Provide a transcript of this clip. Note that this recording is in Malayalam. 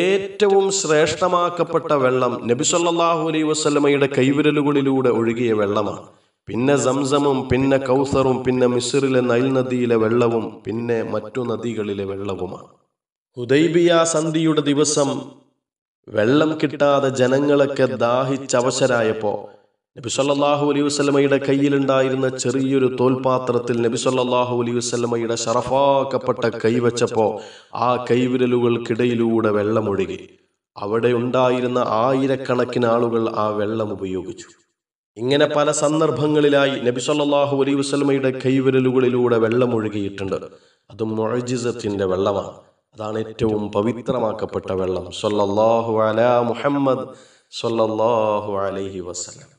ഏറ്റവും ശ്രേഷ്ഠമാക്കപ്പെട്ട വെള്ളം നബിസൊല്ലാഹു അലൈ വസ്ലമയുടെ കൈവിരലുകളിലൂടെ ഒഴുകിയ വെള്ളമാണ് പിന്നെ സംസമും പിന്നെ കൗസറും പിന്നെ മിസ്റിലെ നൈൽ നദിയിലെ വെള്ളവും പിന്നെ മറ്റു നദികളിലെ വെള്ളവുമാണ് ഹുദൈബിയ സന്ധിയുടെ ദിവസം വെള്ളം കിട്ടാതെ ജനങ്ങളൊക്കെ ദാഹിച്ചവശരായപ്പോ നബി സല്ലാഹു അലൈഹി വസ്ലമയുടെ കയ്യിലുണ്ടായിരുന്ന ചെറിയൊരു തോൽപാത്രത്തിൽ നബി സല്ലാഹു അലൈഹി വസ്ലമയുടെ ഷറഫാക്കപ്പെട്ട കൈവച്ചപ്പോ ആ കൈവിരലുകൾക്കിടയിലൂടെ വെള്ളമൊഴുകി അവിടെ ഉണ്ടായിരുന്ന ആയിരക്കണക്കിന് ആളുകൾ ആ വെള്ളം ഉപയോഗിച്ചു ഇങ്ങനെ പല സന്ദർഭങ്ങളിലായി നബി സല്ലാഹു അലൈഹി വസ്ലമയുടെ കൈവിരലുകളിലൂടെ വെള്ളമൊഴുകിയിട്ടുണ്ട് അത് മൊഴജിസത്തിൻ്റെ വെള്ളമാണ് അതാണ് ഏറ്റവും പവിത്രമാക്കപ്പെട്ട വെള്ളം സൊല്ലാഹു അല മുഹമ്മദ് സൊല്ലാഹു അലൈഹി വസ്ലം